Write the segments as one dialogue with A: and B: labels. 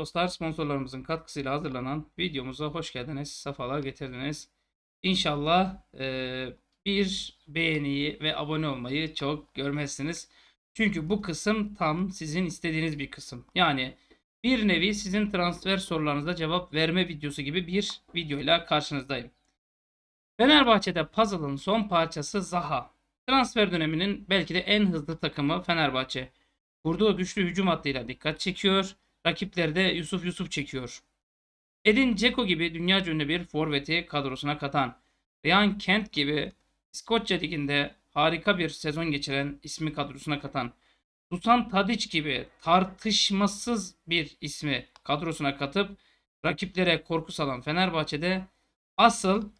A: dostlar sponsorlarımızın katkısıyla hazırlanan videomuza hoş geldiniz. Safalar getirdiniz. İnşallah e, bir beğeniyi ve abone olmayı çok görmezsiniz. Çünkü bu kısım tam sizin istediğiniz bir kısım. Yani bir nevi sizin transfer sorularınıza cevap verme videosu gibi bir videoyla karşınızdayım. Fenerbahçe'de puzzle'ın son parçası Zaha. Transfer döneminin belki de en hızlı takımı Fenerbahçe. Kurduğu güçlü hücum hattıyla dikkat çekiyor. Rakiplerde Yusuf Yusuf çekiyor. Edin Ceko gibi dünya ünlü bir forveti kadrosuna katan, Ryan Kent gibi İskoçya Ligi'nde harika bir sezon geçiren ismi kadrosuna katan, Dusan Tadic gibi tartışmasız bir ismi kadrosuna katıp rakiplere korku salan Fenerbahçe'de asıl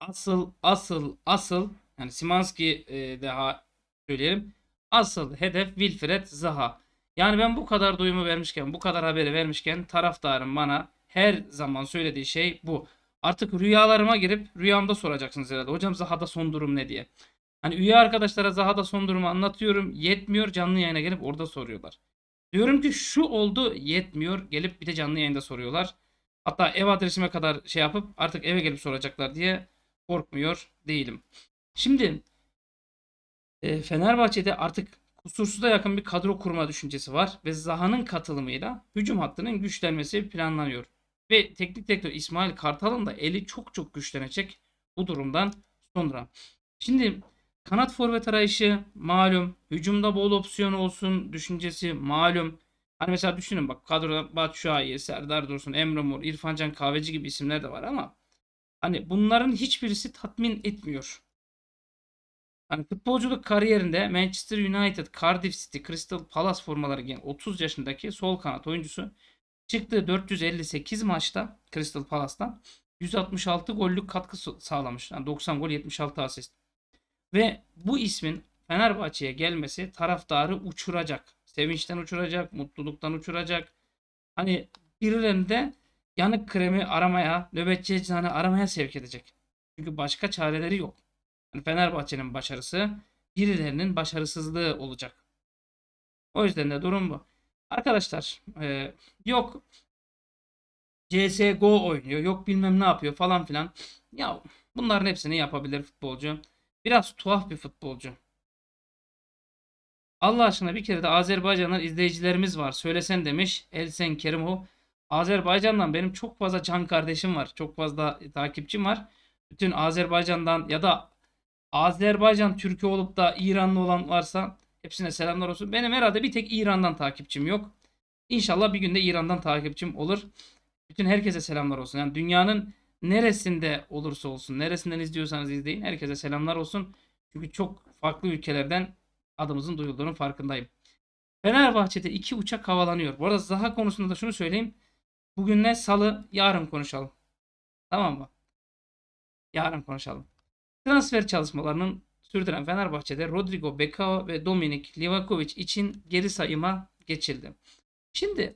A: asıl asıl asıl yani Simanski e, daha söyleyelim. Asıl hedef Wilfred Zaha. Yani ben bu kadar duyumu vermişken, bu kadar haberi vermişken taraftarım bana her zaman söylediği şey bu. Artık rüyalarıma girip rüyamda soracaksınız herhalde. Hocam Zaha'da son durum ne diye. Hani üye arkadaşlara Zaha'da son durumu anlatıyorum. Yetmiyor canlı yayına gelip orada soruyorlar. Diyorum ki şu oldu yetmiyor. Gelip bir de canlı yayında soruyorlar. Hatta ev adresime kadar şey yapıp artık eve gelip soracaklar diye korkmuyor değilim. Şimdi e, Fenerbahçe'de artık Kusursuza yakın bir kadro kurma düşüncesi var ve Zaha'nın katılımıyla hücum hattının güçlenmesi planlanıyor. Ve teknik direktör İsmail Kartal'ın da eli çok çok güçlenecek bu durumdan sonra. Şimdi kanat forvet arayışı malum. Hücumda bol opsiyon olsun düşüncesi malum. Hani mesela düşünün bak kadroda Batshuayi, Serdar Dursun, Emre Mur, İrfan Can Kahveci gibi isimler de var ama hani bunların hiçbirisi tatmin etmiyor. Hani futbolculuk kariyerinde Manchester United, Cardiff City, Crystal Palace formaları giyen 30 yaşındaki sol kanat oyuncusu çıktığı 458 maçta Crystal Palace'tan 166 gollük katkı sağlamış. Yani 90 gol 76 asist. Ve bu ismin Fenerbahçe'ye gelmesi taraftarı uçuracak. Sevinçten uçuracak, mutluluktan uçuracak. Hani birilerinde yanık kremi aramaya, nöbetçi eczane aramaya sevk edecek. Çünkü başka çareleri yok. Yani Fenerbahçe'nin başarısı birilerinin başarısızlığı olacak. O yüzden de durum bu. Arkadaşlar e, yok CSGO oynuyor yok bilmem ne yapıyor falan filan. Ya bunların hepsini yapabilir futbolcu. Biraz tuhaf bir futbolcu. Allah aşkına bir kere de Azerbaycan'dan izleyicilerimiz var. Söylesen demiş Elsen Kerimov. Azerbaycan'dan benim çok fazla can kardeşim var. Çok fazla takipçim var. Bütün Azerbaycan'dan ya da Azerbaycan Türk'ü olup da İranlı olan varsa hepsine selamlar olsun. Benim herhalde bir tek İran'dan takipçim yok. İnşallah bir günde İran'dan takipçim olur. Bütün herkese selamlar olsun. Yani dünyanın neresinde olursa olsun, neresinden izliyorsanız izleyin. Herkese selamlar olsun. Çünkü çok farklı ülkelerden adımızın duyulduğunun farkındayım. Fenerbahçe'de iki uçak havalanıyor. Bu arada Zaha konusunda da şunu söyleyeyim. Bugün ne salı, yarın konuşalım. Tamam mı? Yarın konuşalım. Transfer çalışmalarının sürdüren Fenerbahçe'de Rodrigo Becao ve Dominik Livakovic için geri sayıma geçildi. Şimdi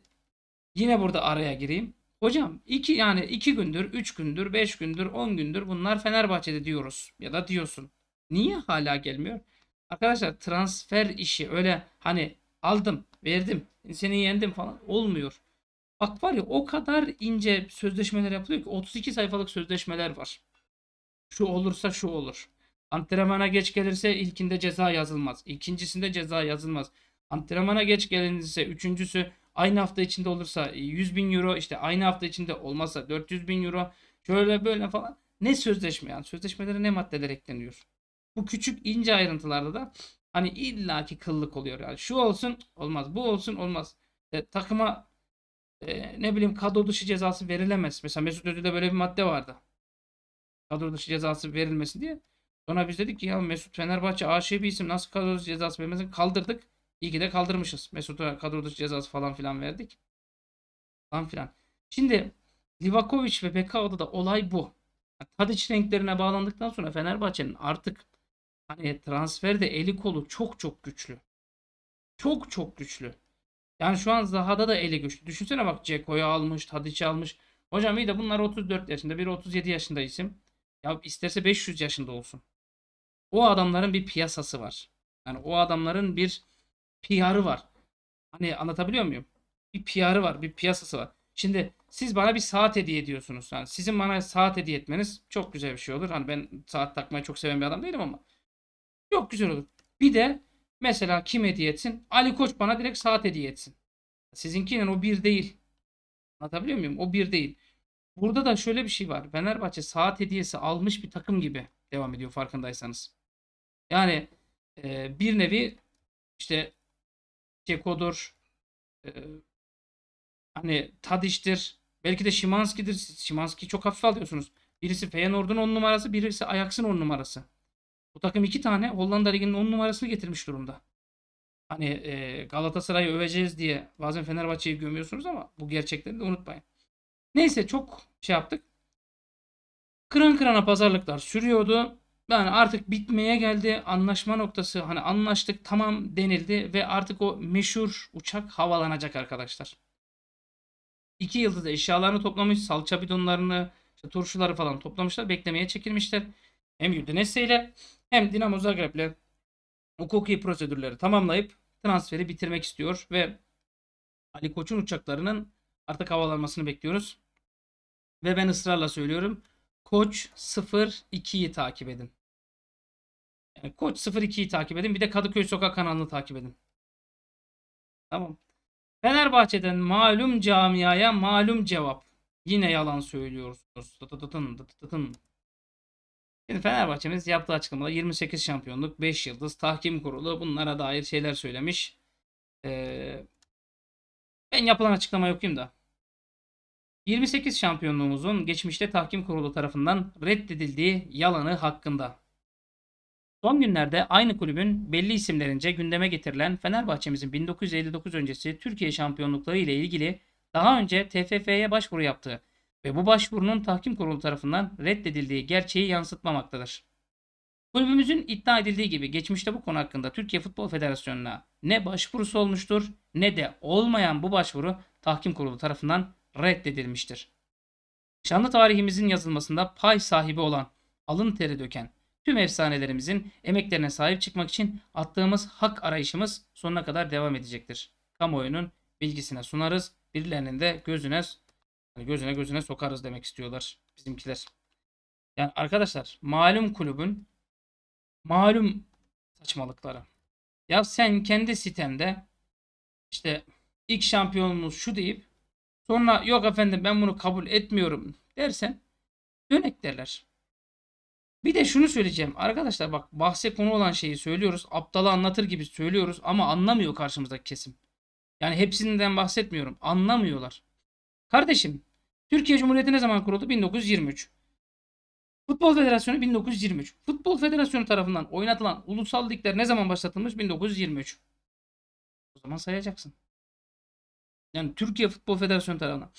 A: yine burada araya gireyim. Hocam iki yani iki gündür, üç gündür, beş gündür, on gündür bunlar Fenerbahçe'de diyoruz ya da diyorsun. Niye hala gelmiyor? Arkadaşlar transfer işi öyle hani aldım, verdim, seni yendim falan olmuyor. Bak var ya o kadar ince sözleşmeler yapılıyor ki 32 sayfalık sözleşmeler var. Şu olursa şu olur. Antrenmana geç gelirse ilkinde ceza yazılmaz. İkincisinde ceza yazılmaz. Antrenmana geç gelinirse üçüncüsü aynı hafta içinde olursa 100 bin euro işte aynı hafta içinde olmazsa 400 bin euro şöyle böyle falan. Ne sözleşme yani sözleşmelere ne maddeler ekleniyor. Bu küçük ince ayrıntılarda da hani illaki kıllık oluyor yani şu olsun olmaz bu olsun olmaz. E, takıma e, ne bileyim kadro dışı cezası verilemez. Mesela Mesut Özil'de böyle bir madde vardı kadro dışı cezası verilmesi diye. Sonra biz dedik ki ya Mesut Fenerbahçe AŞ bir isim nasıl kadro dışı cezası vermesin kaldırdık. İyi ki de kaldırmışız. Mesut'a kadro dışı cezası falan filan verdik. Falan filan. Şimdi Livakovic ve Bekao'da da olay bu. Tadic renklerine bağlandıktan sonra Fenerbahçe'nin artık hani transferde eli kolu çok çok güçlü. Çok çok güçlü. Yani şu an Zaha'da da eli güçlü. Düşünsene bak Ceko'yu almış, Tadic'i almış. Hocam iyi de bunlar 34 yaşında, biri 37 yaşında isim. Ya isterse 500 yaşında olsun. O adamların bir piyasası var. Yani o adamların bir PR'ı var. Hani anlatabiliyor muyum? Bir PR'ı var, bir piyasası var. Şimdi siz bana bir saat hediye ediyorsunuz. Yani sizin bana saat hediye etmeniz çok güzel bir şey olur. Hani ben saat takmayı çok seven bir adam değilim ama çok güzel olur. Bir de mesela kim hediye etsin? Ali Koç bana direkt saat hediye etsin. Sizinkinin o bir değil. Anlatabiliyor muyum? O bir değil. Burada da şöyle bir şey var. Fenerbahçe saat hediyesi almış bir takım gibi devam ediyor farkındaysanız. Yani e, bir nevi işte Ceko'dur e, hani Tadiş'tir belki de Şimanski'dir. Şimanski çok hafif alıyorsunuz. Birisi Feyenoord'un 10 numarası birisi Ajax'ın 10 numarası. Bu takım iki tane Hollanda Ligi'nin 10 numarasını getirmiş durumda. Hani e, Galatasaray'ı öveceğiz diye bazen Fenerbahçe'yi gömüyorsunuz ama bu gerçekleri de unutmayın. Neyse çok şey yaptık. Kıran kırana pazarlıklar sürüyordu. Yani artık bitmeye geldi. Anlaşma noktası hani anlaştık tamam denildi ve artık o meşhur uçak havalanacak arkadaşlar. İki da eşyalarını toplamış. Salça bidonlarını, işte turşuları falan toplamışlar. Beklemeye çekilmişler. Hem Udinese ile hem Dinamo Zagreb ile hukuki prosedürleri tamamlayıp transferi bitirmek istiyor ve Ali Koç'un uçaklarının Artık havalanmasını bekliyoruz. Ve ben ısrarla söylüyorum. Koç 02'yi takip edin. Yani Koç 02'yi takip edin. Bir de Kadıköy Sokak kanalını takip edin. Tamam. Fenerbahçe'den malum camiaya malum cevap. Yine yalan söylüyorsunuz. Tıtıtın tıtıtın. Şimdi Fenerbahçe'miz yaptığı açıklamada 28 şampiyonluk, 5 yıldız, tahkim kurulu bunlara dair şeyler söylemiş. Ee, ben yapılan açıklama okuyayım da. 28 şampiyonluğumuzun geçmişte tahkim kurulu tarafından reddedildiği yalanı hakkında. Son günlerde aynı kulübün belli isimlerince gündeme getirilen Fenerbahçe'mizin 1959 öncesi Türkiye şampiyonlukları ile ilgili daha önce TFF'ye başvuru yaptığı ve bu başvurunun tahkim kurulu tarafından reddedildiği gerçeği yansıtmamaktadır. Kulübümüzün iddia edildiği gibi geçmişte bu konu hakkında Türkiye Futbol Federasyonu'na ne başvurusu olmuştur ne de olmayan bu başvuru tahkim kurulu tarafından reddedilmiştir. Şanlı tarihimizin yazılmasında pay sahibi olan, alın teri döken tüm efsanelerimizin emeklerine sahip çıkmak için attığımız hak arayışımız sonuna kadar devam edecektir. Kamuoyunun bilgisine sunarız, birilerinin de gözüne gözüne gözüne sokarız demek istiyorlar bizimkiler. Yani arkadaşlar malum kulübün malum saçmalıkları. Ya sen kendi sitende işte ilk şampiyonumuz şu deyip sonra yok efendim ben bunu kabul etmiyorum dersen dönek derler. Bir de şunu söyleyeceğim. Arkadaşlar bak bahse konu olan şeyi söylüyoruz. Aptalı anlatır gibi söylüyoruz ama anlamıyor karşımızdaki kesim. Yani hepsinden bahsetmiyorum. Anlamıyorlar. Kardeşim Türkiye Cumhuriyeti ne zaman kuruldu? 1923. Futbol Federasyonu 1923. Futbol Federasyonu tarafından oynatılan ulusal ligler ne zaman başlatılmış? 1923. O zaman sayacaksın. Yani Türkiye Futbol Federasyonu tarafından.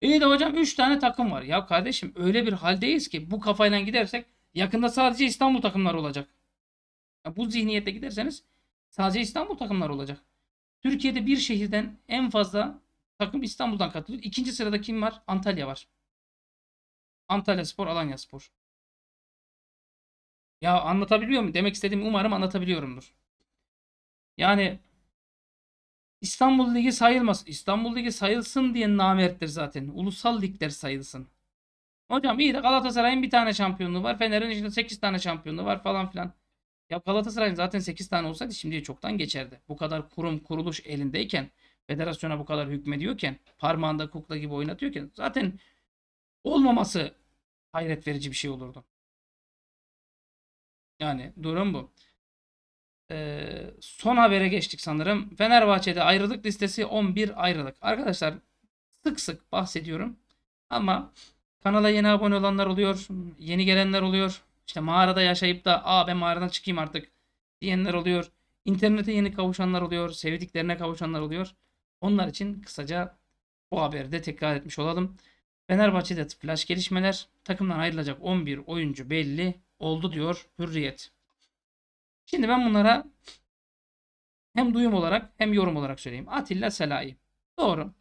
A: İyi e de hocam 3 tane takım var. Ya kardeşim öyle bir haldeyiz ki bu kafayla gidersek yakında sadece İstanbul takımları olacak. Ya bu zihniyette giderseniz sadece İstanbul takımları olacak. Türkiye'de bir şehirden en fazla takım İstanbul'dan katılıyor. İkinci sırada kim var? Antalya var. Antalya Spor, Alanya Spor. Ya anlatabiliyor mu? Demek istediğimi umarım anlatabiliyorumdur. Yani İstanbul Ligi sayılmaz. İstanbul Ligi sayılsın diye namerttir zaten. Ulusal ligler sayılsın. Hocam iyi de Galatasaray'ın bir tane şampiyonluğu var. Fener'in işte 8 tane şampiyonluğu var falan filan. Ya Galatasaray'ın zaten 8 tane olsaydı şimdi çoktan geçerdi. Bu kadar kurum kuruluş elindeyken, federasyona bu kadar hükmediyorken, parmağında kukla gibi oynatıyorken zaten olmaması hayret verici bir şey olurdu. Yani durum bu. Ee, son habere geçtik sanırım. Fenerbahçe'de ayrılık listesi 11 ayrılık. Arkadaşlar sık sık bahsediyorum. Ama kanala yeni abone olanlar oluyor. Yeni gelenler oluyor. İşte mağarada yaşayıp da aa ben mağaradan çıkayım artık diyenler oluyor. İnternete yeni kavuşanlar oluyor. Sevdiklerine kavuşanlar oluyor. Onlar için kısaca bu haberi de tekrar etmiş olalım. Fenerbahçe'de flash gelişmeler. Takımdan ayrılacak 11 oyuncu belli oldu diyor Hürriyet. Şimdi ben bunlara hem duyum olarak hem yorum olarak söyleyeyim. Atilla Selahi. Doğru.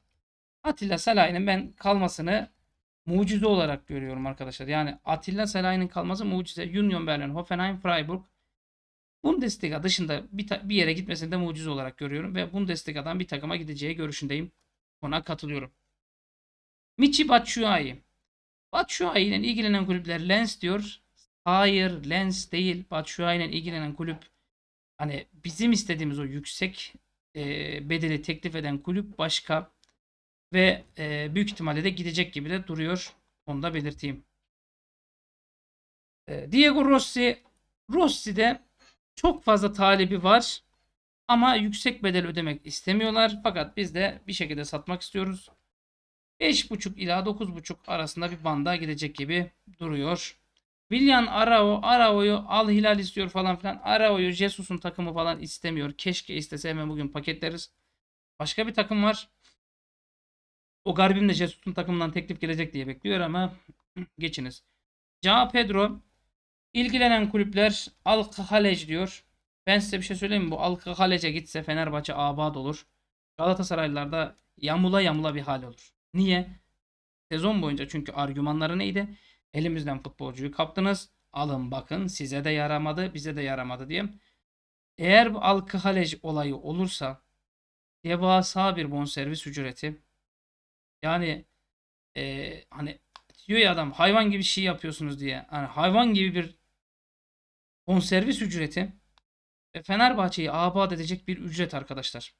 A: Atilla Selahi'nin ben kalmasını mucize olarak görüyorum arkadaşlar. Yani Atilla Selahi'nin kalması mucize. Union Berlin, Hoffenheim, Freiburg. Bundesliga dışında bir, bir yere gitmesini de mucize olarak görüyorum ve Bundesliga'dan bir takıma gideceği görüşündeyim. Ona katılıyorum. Michi Batshuayi. Batshuayi ile ilgilenen kulüpler Lens diyor. Hayır Lens değil. Batshuayi ile ilgilenen kulüp hani bizim istediğimiz o yüksek e, bedeli teklif eden kulüp başka ve e, büyük ihtimalle de gidecek gibi de duruyor. Onu da belirteyim. E, Diego Rossi Rossi de çok fazla talebi var ama yüksek bedel ödemek istemiyorlar. Fakat biz de bir şekilde satmak istiyoruz. 5.5 ila 9.5 arasında bir banda gidecek gibi duruyor. William Arao, Arao'yu Al Hilal istiyor falan filan. Arao'yu Jesus'un takımı falan istemiyor. Keşke istese hemen bugün paketleriz. Başka bir takım var. O garibim de Jesus'un takımından teklif gelecek diye bekliyor ama geçiniz. Ca Pedro ilgilenen kulüpler Al Kahalej diyor. Ben size bir şey söyleyeyim mi? Bu Al Kahalej'e gitse Fenerbahçe abad olur. Galatasaraylılarda yamula yamula bir hal olur. Niye? Sezon boyunca çünkü argümanları neydi? Elimizden futbolcuyu kaptınız. Alın bakın size de yaramadı bize de yaramadı diye. Eğer bu alkıhalej olayı olursa devasa bir bonservis ücreti yani e, hani diyor ya adam hayvan gibi şey yapıyorsunuz diye. hani hayvan gibi bir bonservis ücreti ve Fenerbahçe'yi abat edecek bir ücret arkadaşlar.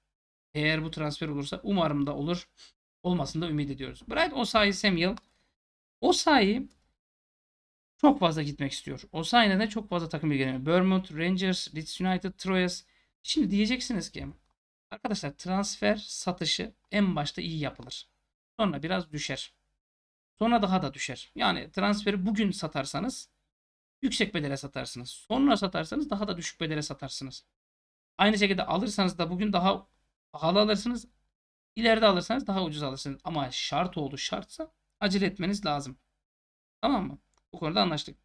A: Eğer bu transfer olursa umarım da olur. Olmasını da ümit ediyoruz. Bright Osayi Samuel. Osayi çok fazla gitmek istiyor. O Osayine'de çok fazla takım ilgileniyor. Bournemouth, Rangers, Leeds United, Troyes. Şimdi diyeceksiniz ki arkadaşlar transfer satışı en başta iyi yapılır. Sonra biraz düşer. Sonra daha da düşer. Yani transferi bugün satarsanız yüksek bedele satarsınız. Sonra satarsanız daha da düşük bedele satarsınız. Aynı şekilde alırsanız da bugün daha pahalı alırsınız. İleride alırsanız daha ucuz alırsınız. Ama şart oldu şartsa acele etmeniz lazım. Tamam mı? Bu konuda anlaştık.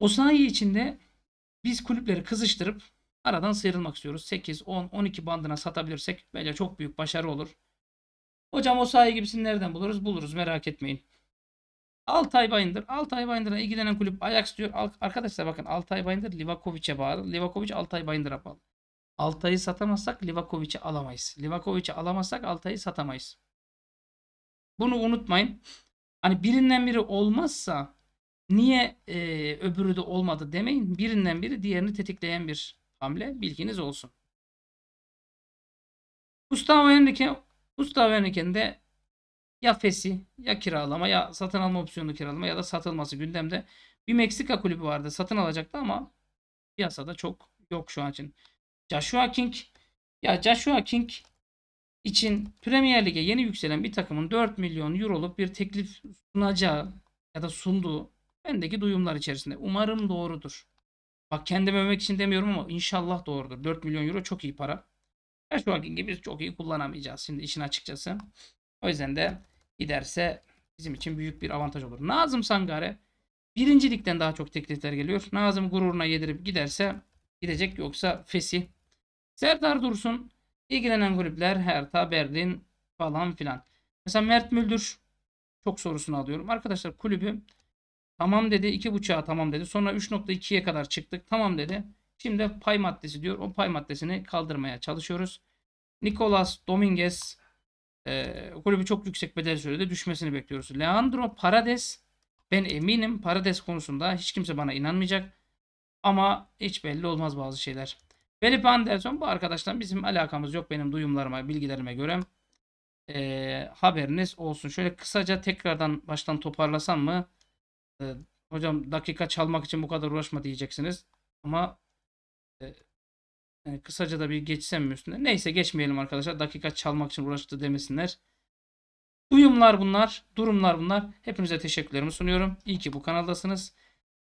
A: Osnayi içinde biz kulüpleri kızıştırıp aradan sıyrılmak istiyoruz. 8, 10, 12 bandına satabilirsek bence çok büyük başarı olur. Hocam Osnayi gibisini nereden buluruz? Buluruz merak etmeyin. Altay Bayındır. Altay Bayındır'a ilgilenen kulüp Ajax diyor. Arkadaşlar bakın Altay Bayındır Livakovic'e bağlı. Livakovic Altay Bayındır'a bağlı. Altay'ı satamazsak Livakovic'i alamayız. Livakovic'i alamazsak Altay'ı satamayız. Bunu unutmayın. Hani birinden biri olmazsa niye e, öbürü de olmadı demeyin. Birinden biri diğerini tetikleyen bir hamle bilginiz olsun. Gustavo Henrique Gustavo Henrique'nin de ya fesi ya kiralama ya satın alma opsiyonu kiralama ya da satılması gündemde. Bir Meksika kulübü vardı satın alacaktı ama piyasada çok yok şu an için. Joshua King ya Joshua King için Premier Lig'e yeni yükselen bir takımın 4 milyon euroluk bir teklif sunacağı ya da sunduğu bendeki duyumlar içerisinde. Umarım doğrudur. Bak kendime övmek için demiyorum ama inşallah doğrudur. 4 milyon euro çok iyi para. Her şu anki gibi çok iyi kullanamayacağız şimdi işin açıkçası. O yüzden de giderse bizim için büyük bir avantaj olur. Nazım Sangare birincilikten daha çok teklifler geliyor. Nazım gururuna yedirip giderse gidecek yoksa fesi. Serdar Dursun İlgilenen gruplar Hertha, Berlin falan filan. Mesela Mert Müldür çok sorusunu alıyorum. Arkadaşlar kulübü tamam dedi 2.5'a tamam dedi. Sonra 3.2'ye kadar çıktık tamam dedi. Şimdi pay maddesi diyor. O pay maddesini kaldırmaya çalışıyoruz. Nicolas Dominguez e, kulübü çok yüksek bedel söyledi. Düşmesini bekliyoruz. Leandro Parades ben eminim Parades konusunda hiç kimse bana inanmayacak. Ama hiç belli olmaz bazı şeyler. Felipe Anderson bu arkadaştan bizim alakamız yok benim duyumlarıma, bilgilerime göre. E, haberiniz olsun. Şöyle kısaca tekrardan baştan toparlasam mı? E, hocam dakika çalmak için bu kadar uğraşma diyeceksiniz. Ama e, yani kısaca da bir geçsem mi üstüne? Neyse geçmeyelim arkadaşlar. Dakika çalmak için uğraştı demesinler. Duyumlar bunlar, durumlar bunlar. Hepinize teşekkürlerimi sunuyorum. İyi ki bu kanaldasınız.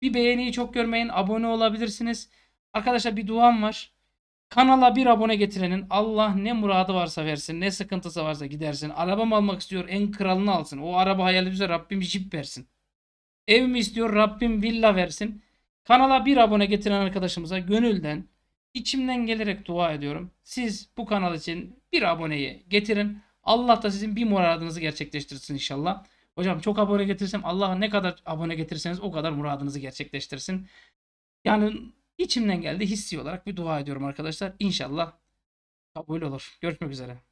A: Bir beğeniyi çok görmeyin. Abone olabilirsiniz. Arkadaşlar bir duam var. Kanala bir abone getirenin Allah ne muradı varsa versin, ne sıkıntısı varsa gidersin. Arabam almak istiyor en kralını alsın. O araba hayali bize Rabbim jip versin. Evimi istiyor Rabbim villa versin. Kanala bir abone getiren arkadaşımıza gönülden, içimden gelerek dua ediyorum. Siz bu kanal için bir aboneyi getirin. Allah da sizin bir muradınızı gerçekleştirsin inşallah. Hocam çok abone getirsem Allah ne kadar abone getirseniz o kadar muradınızı gerçekleştirsin. Yani İçimden geldi hissi olarak bir dua ediyorum arkadaşlar. İnşallah kabul olur. Görüşmek üzere.